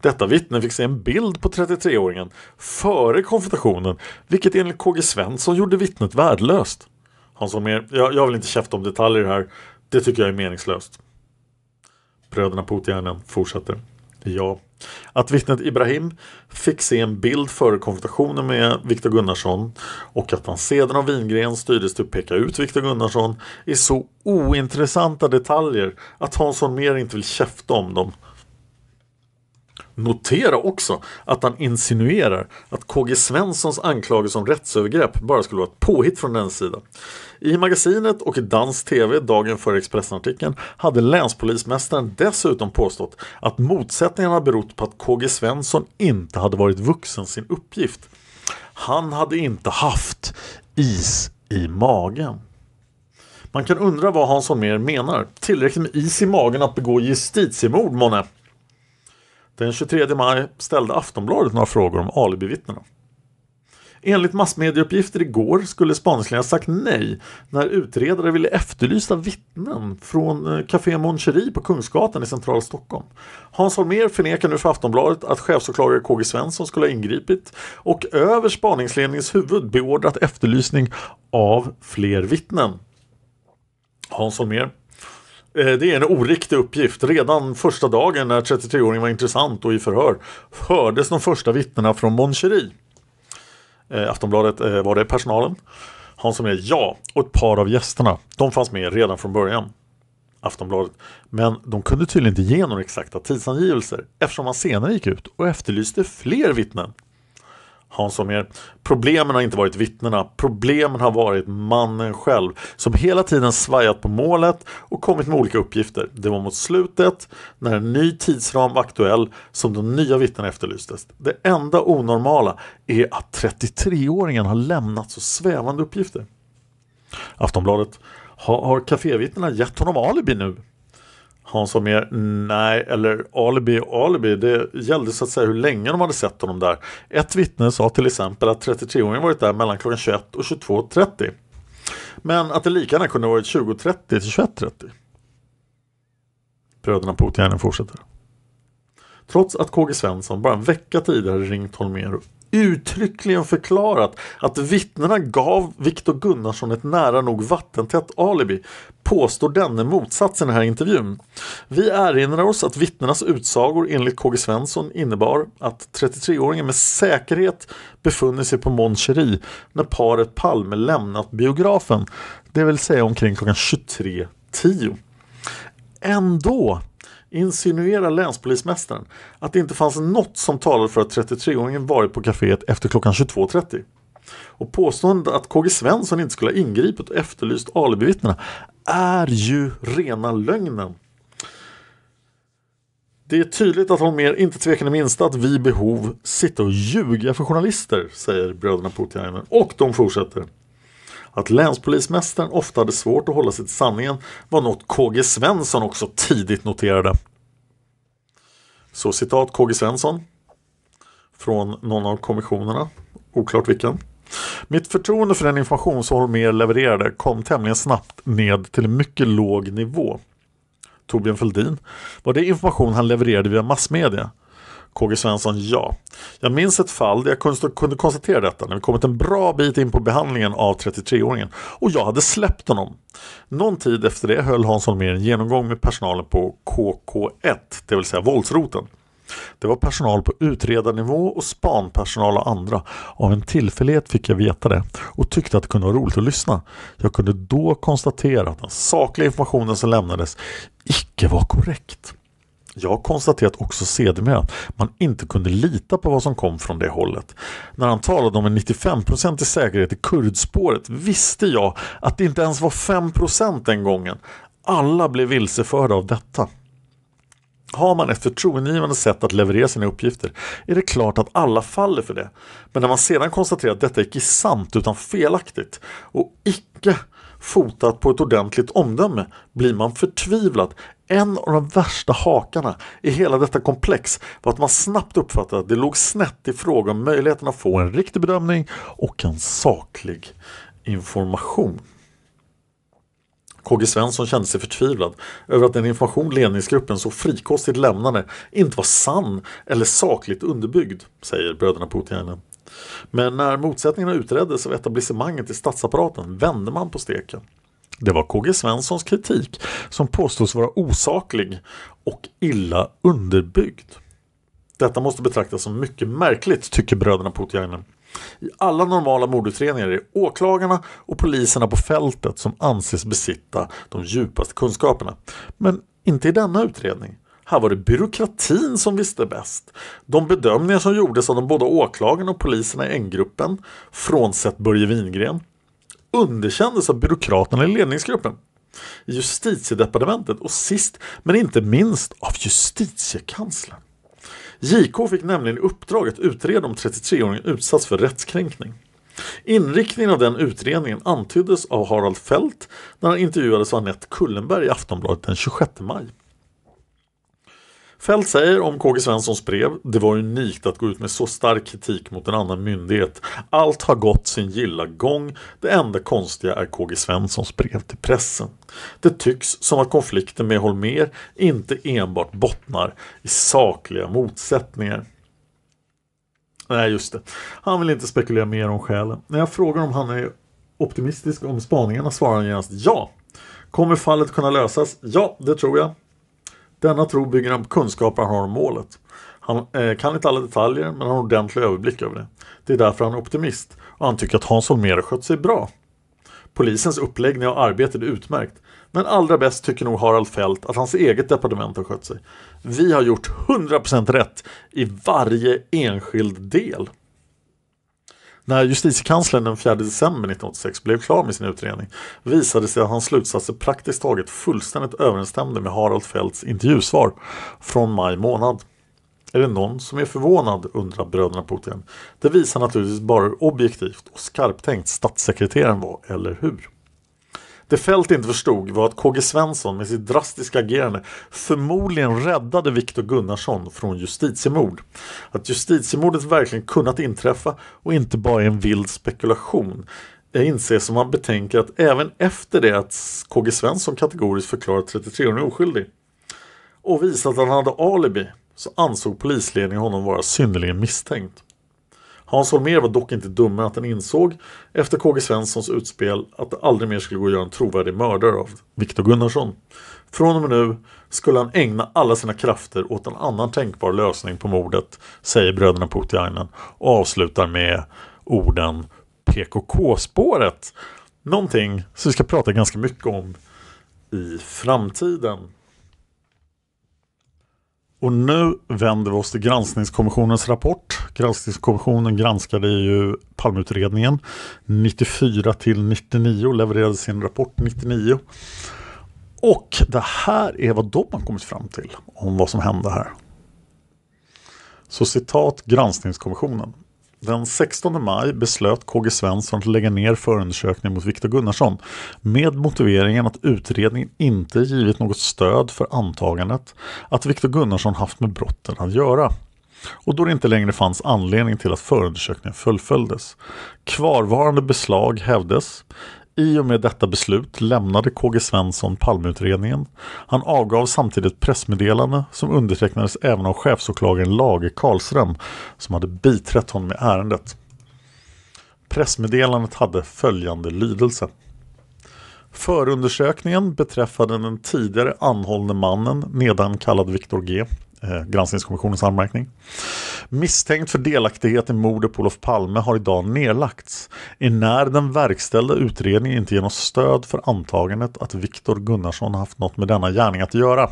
Detta vittne fick se en bild på 33-åringen före konfrontationen, vilket enligt KG Svensson gjorde vittnet värdelöst. Hans Holmér, jag, jag vill inte käfta om detaljer här, det tycker jag är meningslöst. Bröderna Puttjärnen fortsätter. Ja, att vittnet Ibrahim fick se en bild före konfrontationen med Viktor Gunnarsson och att han sedan av Wingren styrdes till att peka ut Viktor Gunnarsson är så ointressanta detaljer att Hans Holmér inte vill käfta om dem Notera också att han insinuerar att KG Svenssons anklagelse om rättsövergrepp bara skulle vara ett påhitt från den sidan. I magasinet och i dansk TV dagen före Expressenartikeln, hade länspolismästaren dessutom påstått att motsättningarna berott på att KG Svensson inte hade varit vuxen sin uppgift. Han hade inte haft is i magen. Man kan undra vad Hans Holmér menar. Tillräckligt med is i magen att begå justitiemord månne? Den 23 maj ställde Aftonbladet några frågor om alibivittnena. Enligt massmedieuppgifter igår skulle spaningsledningen sagt nej när utredare ville efterlysa vittnen från eh, Café Mon på Kungsgatan i centrala Stockholm. Hans Holmér förnekar nu för Aftonbladet att chefsåklagare KG Svensson skulle ha ingripit och över spaningsledningens huvud beordrat efterlysning av fler vittnen. Hans Holmér Eh, det är en oriktig uppgift. Redan första dagen när 33-åringen var intressant och i förhör hördes de första vittnena från Moncherie. Eh, Aftonbladet eh, var det personalen. Hans som är ja, och ett par av gästerna. De fanns med redan från början. Aftonbladet. Men de kunde tydligen inte ge några exakta tidsangivelser eftersom han senare gick ut och efterlyste fler vittnen. Hans Holmér. Problemen har inte varit vittnena. Problemen har varit mannen själv som hela tiden svajat på målet och kommit med olika uppgifter. Det var mot slutet när en ny tidsram var aktuell som de nya vittnena efterlystes. Det enda onormala är att 33-åringen har lämnat så svävande uppgifter. Aftonbladet. Har kafévittnena gett honom alibi nu? Hans mer nej, eller alibi och alibi, det gällde så att säga hur länge de hade sett honom där. Ett vittne sa till exempel att 33-åringen varit där mellan klockan 21 och 22.30. Men att det lika gärna kunde varit 20.30 till 21.30. Bröderna Putiainen fortsätter. Trots att KG Svensson bara en vecka tidigare ringt Holmér uttryckligen förklarat att vittnena gav Viktor Gunnarsson ett nära nog vattentätt alibi, påstår denne motsatsen i den här intervjun. Vi erinrar oss att vittnenas utsagor enligt KG Svensson innebar att 33-åringen med säkerhet befunnit sig på Mon när paret Palme lämnat biografen, det vill säga omkring klockan 23.10. Ändå insinuerar länspolismästaren att det inte fanns något som talade för att 33-åringen varit på kaféet efter klockan 22.30. Och påståendet att KG Svensson inte skulle ha ingripit och efterlyst alibivittnena är ju rena lögnen. Det är tydligt att hon Holmér inte tvekar det minsta att vid behov sitta och ljuga för journalister, säger bröderna Putiainen. Och de fortsätter. Att länspolismästaren ofta hade svårt att hålla sig till sanningen var något KG Svensson också tidigt noterade. Så citat KG Svensson från någon av kommissionerna, oklart vilken. Mitt förtroende för den information som Holmér levererade kom tämligen snabbt ned till en mycket låg nivå. Torbjörn Fälldin var det information han levererade via massmedia KG Svensson, ja. Jag minns ett fall där jag kunde konstatera detta när vi kommit en bra bit in på behandlingen av 33-åringen och jag hade släppt honom. Någon tid efter det höll Hansson med en genomgång med personalen på KK1, det vill säga våldsroten. Det var personal på utredarnivå och spanpersonal och andra. Av en tillfällighet fick jag veta det och tyckte att det kunde vara roligt att lyssna. Jag kunde då konstatera att den sakliga informationen som lämnades icke var korrekt. Jag har konstaterat också sedermera att man inte kunde lita på vad som kom från det hållet. När han talade om en 95-procentig säkerhet i kurdspåret visste jag att det inte ens var 5% den gången. Alla blev vilseförda av detta. Har man ett förtroendegivande sätt att leverera sina uppgifter är det klart att alla faller för det. Men när man sedan konstaterar att detta icke är sant utan felaktigt och icke fotat på ett ordentligt omdöme blir man förtvivlad en av de värsta hakarna i hela detta komplex var att man snabbt uppfattade att det låg snett i fråga om möjligheten att få en riktig bedömning och en saklig information. KG Svensson kände sig förtvivlad över att den information ledningsgruppen så frikostigt lämnade inte var sann eller sakligt underbyggd, säger bröderna Puutiainen. Men när motsättningarna utreddes av etablissemanget i statsapparaten vände man på steken. Det var KG Svenssons kritik som påstås vara osaklig och illa underbyggd. Detta måste betraktas som mycket märkligt, tycker bröderna Putiainen. I alla normala mordutredningar är det åklagarna och poliserna på fältet som anses besitta de djupaste kunskaperna. Men inte i denna utredning. Här var det byråkratin som visste bäst. De bedömningar som gjordes av de båda åklagarna och poliserna i N-gruppen, frånsett Börje Wingren, underkändes av byråkraterna i ledningsgruppen justitiedepartementet och sist men inte minst av justitiekanslern. JK fick nämligen i uppdrag att utreda om 33-åringen utsatts för rättskränkning. Inriktningen av den utredningen antyddes av Harald Fält när han intervjuades av Anette Kullenberg i Aftonbladet den 26 maj. Fält säger om KG Svenssons brev, det var unikt att gå ut med så stark kritik mot en annan myndighet. Allt har gått sin gilla gång. Det enda konstiga är KG Svenssons brev till pressen. Det tycks som att konflikten med Holmer inte enbart bottnar i sakliga motsättningar. Nej, just det. Han vill inte spekulera mer om skälen. När jag frågar om han är optimistisk om spaningarna svarar han genast ja. Kommer fallet kunna lösas? Ja, det tror jag. Denna tro bygger han på kunskaper han har om målet. Han eh, kan inte alla detaljer, men har en ordentlig överblick över det. Det är därför han är optimist och han tycker att Hans Holmér har skött sig bra. Polisens uppläggning av arbetet är utmärkt. Men allra bäst tycker nog Harald Fält att hans eget departement har skött sig. Vi har gjort 100% rätt i varje enskild del. När justitiekanslern den 4 december 1986 blev klar med sin utredning visade sig att hans slutsatser praktiskt taget fullständigt överensstämde med Harald Fälts intervjusvar från maj månad. Är det någon som är förvånad? undrar bröderna Putin. Det visar naturligtvis bara hur objektivt och skarptänkt statssekreteraren var, eller hur? Det Fält inte förstod var att KG Svensson med sitt drastiska agerande förmodligen räddade Viktor Gunnarsson från justitiemord. Att justitiemordet verkligen kunnat inträffa och inte bara är en vild spekulation jag inser som man betänker att även efter det att KG Svensson kategoriskt förklarat 33-åringen oskyldig och visat att han hade alibi så ansåg polisledningen honom vara synnerligen misstänkt. Hans Holmér var dock inte dumme att han insåg efter KG Svenssons utspel att det aldrig mer skulle gå att göra en trovärdig mördare av Viktor Gunnarsson. Från och med nu skulle han ägna alla sina krafter åt en annan tänkbar lösning på mordet, säger bröderna Putiainen och avslutar med orden PKK-spåret. Någonting som vi ska prata ganska mycket om i framtiden. Och nu vänder vi oss till granskningskommissionens rapport. Granskningskommissionen granskade ju palmutredningen 94 till 99 och levererade sin rapport 99. Och det här är vad de har kommit fram till om vad som hände här. Så citat Granskningskommissionen. Den 16 maj beslöt KG Svensson att lägga ner förundersökningen mot Viktor Gunnarsson med motiveringen att utredningen inte givit något stöd för antagandet att Viktor Gunnarsson haft med brotten att göra och då det inte längre fanns anledning till att förundersökningen fullföljdes. Kvarvarande beslag hävdes. I och med detta beslut lämnade KG Svensson palmutredningen. Han avgav samtidigt pressmeddelande som undertecknades även av chefsåklagaren Lage Karlström som hade biträtt honom i ärendet. Pressmeddelandet hade följande lydelse. Förundersökningen beträffande den tidigare anhållne mannen, nedan kallad Viktor G, eh, granskningskommissionens anmärkning. Misstänkt för delaktighet i mordet på Olof Palme har idag nedlagts enär den verkställda utredningen inte ger något stöd för antagandet att Viktor Gunnarsson haft något med denna gärning att göra.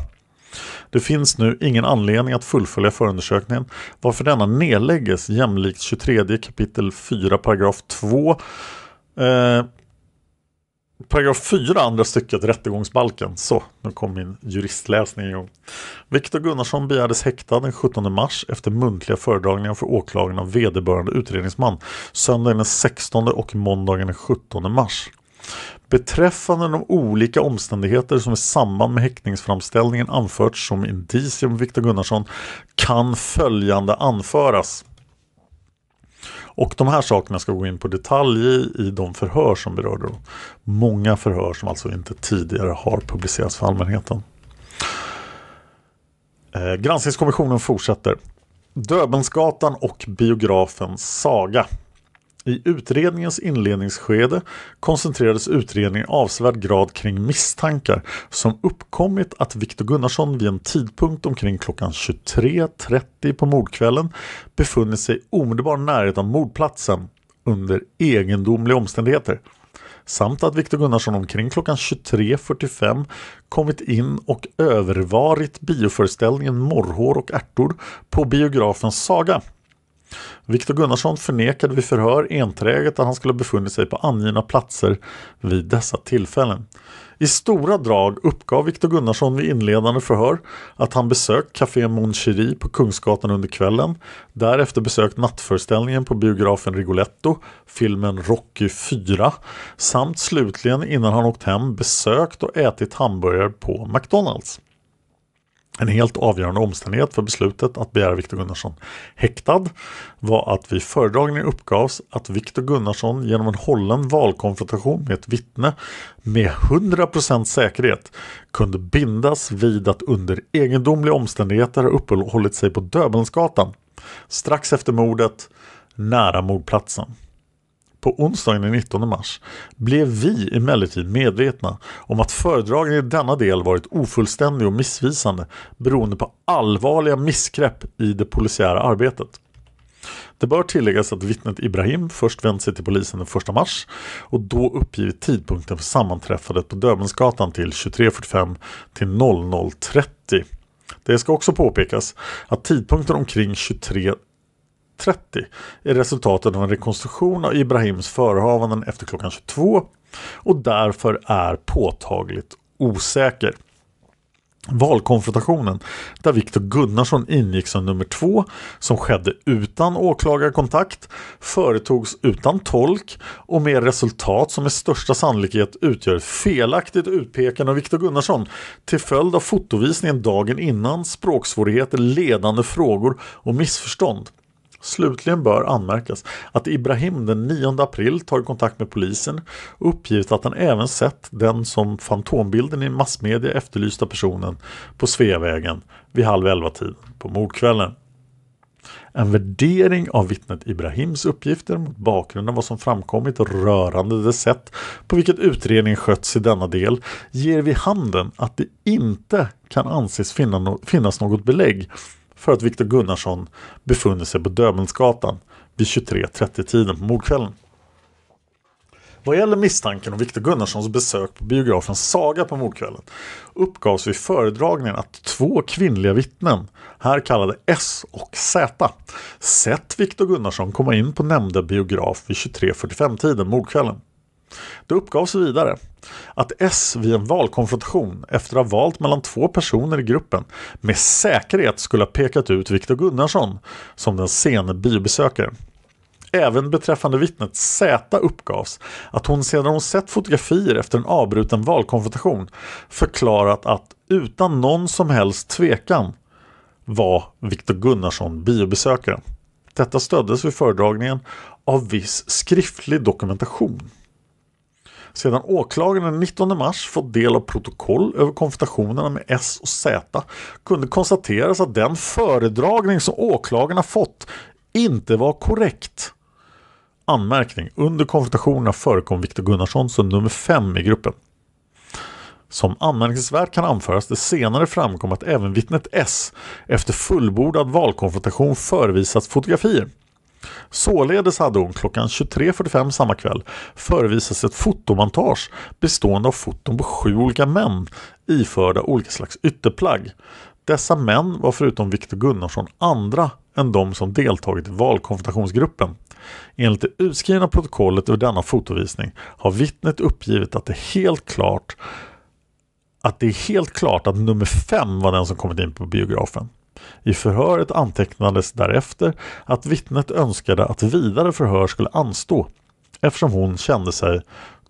Det finns nu ingen anledning att fullfölja förundersökningen varför denna nedlägges jämlikt 23 kapitel 4 paragraf 2 eh, Paragraf 4 andra stycket rättegångsbalken. Så, nu kom min juristläsning igång. Viktor Gunnarsson begärdes häktad den 17 mars efter muntliga föredragningar för åklagaren av vederbörande utredningsman söndagen den 16 och måndagen den 17 mars. Beträffande de olika omständigheter som i samband med häktningsframställningen anförts som indicium Viktor Gunnarsson kan följande anföras. Och de här sakerna ska gå in på detalj i, i de förhör som berörde dem. Många förhör som alltså inte tidigare har publicerats för allmänheten. Eh, granskningskommissionen fortsätter. Döbensgatan och biografen Saga i utredningens inledningsskede koncentrerades utredningen i avsevärd grad kring misstankar som uppkommit att Viktor Gunnarsson vid en tidpunkt omkring klockan 23.30 på mordkvällen befunnit sig i omedelbar närhet av mordplatsen under egendomliga omständigheter samt att Viktor Gunnarsson omkring klockan 23.45 kommit in och övervarit bioföreställningen Morrhår och ärtor på biografen Saga Viktor Gunnarsson förnekade vid förhör enträget att han skulle ha befunnit sig på angivna platser vid dessa tillfällen. I stora drag uppgav Viktor Gunnarsson vid inledande förhör att han besökt Café Mon Cherie på Kungsgatan under kvällen, därefter besökt nattföreställningen på biografen Rigoletto, filmen Rocky 4 samt slutligen innan han åkt hem besökt och ätit hamburgare på McDonalds. En helt avgörande omständighet för beslutet att begära Viktor Gunnarsson häktad var att vid föredragningen uppgavs att Viktor Gunnarsson genom en hållen valkonfrontation med ett vittne med 100% säkerhet kunde bindas vid att under egendomliga omständigheter ha uppehållit sig på Döbelnsgatan strax efter mordet nära mordplatsen. På onsdagen den 19 mars blev vi emellertid medvetna om att föredragen i denna del varit ofullständig och missvisande beroende på allvarliga missgrepp i det polisiära arbetet. Det bör tilläggas att vittnet Ibrahim först vänt sig till polisen den 1 mars och då uppgivit tidpunkten för sammanträffandet på Döbelnsgatan till 23.45 till 00.30. Det ska också påpekas att tidpunkten omkring 23 21.30 är resultatet av en rekonstruktion av Ibrahims förehavanden efter klockan 22 och därför är påtagligt osäker. Valkonfrontationen där Viktor Gunnarsson ingick som nummer två som skedde utan åklagarkontakt företogs utan tolk och med resultat som med största sannolikhet utgör ett felaktigt utpekande av Viktor Gunnarsson till följd av fotovisningen dagen innan, språksvårigheter, ledande frågor och missförstånd. Slutligen bör anmärkas att Ibrahim den 9 april tagit kontakt med polisen och uppgivit att han även sett den som fantombilden i massmedia efterlysta personen på Sveavägen vid halv elva-tiden på mordkvällen. En värdering av vittnet Ibrahims uppgifter mot bakgrund av vad som framkommit rörande det sätt på vilket utredningen skötts i denna del ger vid handen att det inte kan anses finnas något belägg för att Viktor Gunnarsson befunnit sig på Döbelnsgatan vid 23.30-tiden på mordkvällen. Vad gäller misstanken om Viktor Gunnarssons besök på biografen Saga på mordkvällen uppgavs vid föredragningen att två kvinnliga vittnen, här kallade S och Z, sett Viktor Gunnarsson komma in på nämnda biograf vid 23.45-tiden mordkvällen. Det uppgavs vidare att S vid en valkonfrontation efter att ha valt mellan två personer i gruppen med säkerhet skulle ha pekat ut Viktor Gunnarsson som den sene biobesökaren. Även beträffande vittnet Z uppgavs att hon sedan hon sett fotografier efter en avbruten valkonfrontation förklarat att utan någon som helst tvekan var Viktor Gunnarsson biobesökaren. Detta stöddes vid föredragningen av viss skriftlig dokumentation. Sedan åklagaren den 19 mars fått del av protokoll över konfrontationerna med S och Z kunde konstateras att den föredragning som åklagarna fått inte var korrekt. Anmärkning. Under konfrontationerna förekom Viktor Gunnarsson som nummer 5 i gruppen. Som anmärkningsvärt kan anföras det senare framkom att även vittnet S efter fullbordad valkonfrontation förevisats fotografier. Således hade hon klockan 23.45 samma kväll förevisats ett fotomontage bestående av foton på sju olika män iförda olika slags ytterplagg. Dessa män var förutom Viktor Gunnarsson andra än de som deltagit i valkonfrontationsgruppen. Enligt det utskrivna protokollet över denna fotovisning har vittnet uppgivit att det helt klart att det är helt klart att nummer fem var den som kommit in på biografen. I förhöret antecknades därefter att vittnet önskade att vidare förhör skulle anstå eftersom hon kände sig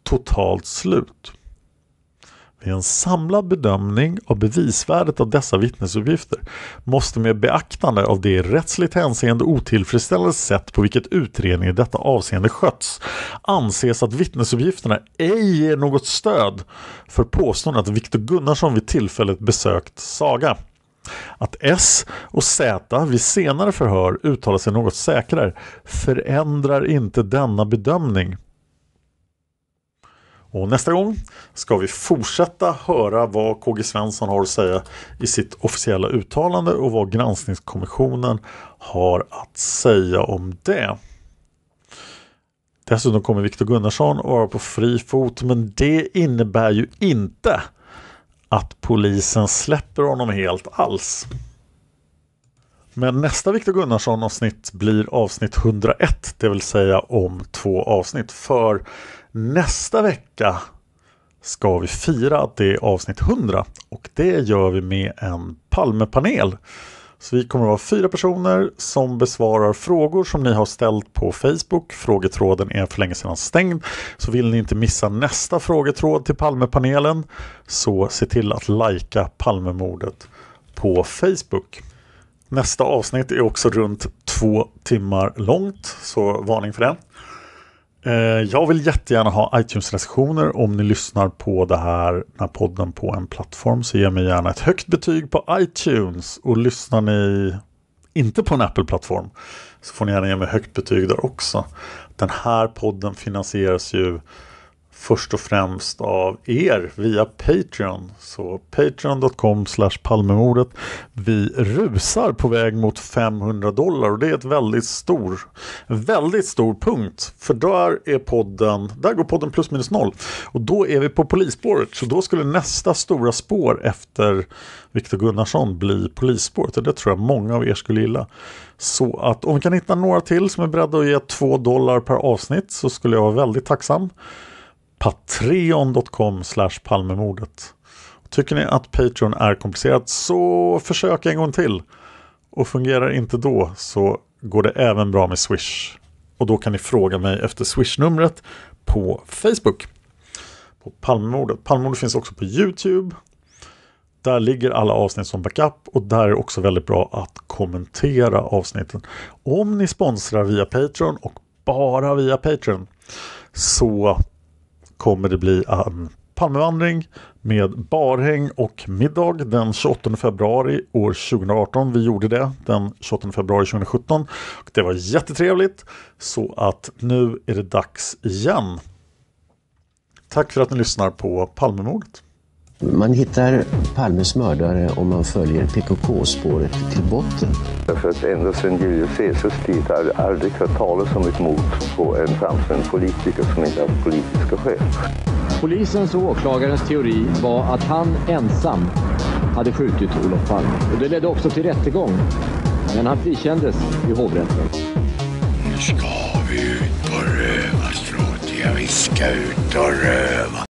totalt slut. Vid en samlad bedömning av bevisvärdet av dessa vittnesuppgifter måste med beaktande av det i rättsligt hänseende otillfredsställande sätt på vilket utredningen i detta avseende skötts anses att vittnesuppgifterna ej ger något stöd för påståendet att Viktor Gunnarsson vid tillfället besökt Saga. Att S och Z vid senare förhör uttalar sig något säkrare förändrar inte denna bedömning. Och nästa gång ska vi fortsätta höra vad KG Svensson har att säga i sitt officiella uttalande och vad granskningskommissionen har att säga om det. Dessutom kommer Viktor Gunnarsson vara på fri fot men det innebär ju inte att polisen släpper honom helt alls. Men nästa Viktor Gunnarsson avsnitt blir avsnitt 101, det vill säga om två avsnitt. För nästa vecka ska vi fira att det är avsnitt 100 och det gör vi med en Palmepanel. Så vi kommer att vara fyra personer som besvarar frågor som ni har ställt på Facebook. Frågetråden är för länge sedan stängd. Så vill ni inte missa nästa frågetråd till Palmepanelen så se till att lajka Palmemordet på Facebook. Nästa avsnitt är också runt två timmar långt, så varning för det. Eh, jag vill jättegärna ha iTunes-recensioner. Om ni lyssnar på det här, den här podden på en plattform så ge mig gärna ett högt betyg på iTunes. Och lyssnar ni inte på en Apple-plattform så får ni gärna ge mig högt betyg där också. Den här podden finansieras ju först och främst av er via Patreon. Så patreon.com slash palmemordet. Vi rusar på väg mot 500 dollar och det är ett väldigt stor, väldigt stor punkt. För där är podden, där går podden plus minus noll. Och då är vi på polisspåret. Så då skulle nästa stora spår efter Viktor Gunnarsson bli polisspåret. Och det tror jag många av er skulle gilla. Så att om vi kan hitta några till som är beredda att ge 2 dollar per avsnitt så skulle jag vara väldigt tacksam patreon.com palmemordet. Tycker ni att Patreon är komplicerat så försök en gång till. Och fungerar inte då så går det även bra med Swish. Och då kan ni fråga mig efter Swish-numret på Facebook. På Palmemordet. Palmemordet finns också på YouTube. Där ligger alla avsnitt som backup och där är också väldigt bra att kommentera avsnitten. Om ni sponsrar via Patreon och bara via Patreon så kommer det bli en Palmevandring med barhäng och middag den 28 februari år 2018. Vi gjorde det den 28 februari 2017. Och det var jättetrevligt så att nu är det dags igen. Tack för att ni lyssnar på Palmemordet. Man hittar Palmes mördare om man följer PKK-spåret till botten. Därför att ända sedan Julius Caesars tid har det aldrig hört talas om ett mord på en framstående politiker som inte haft politiska skäl. Polisens och åklagarens teori var att han ensam hade skjutit Olof Palme. Och det ledde också till rättegång. Men han frikändes i hovrätten. Nu ska vi ut och på rövarstråt. Jag ska ut och röva.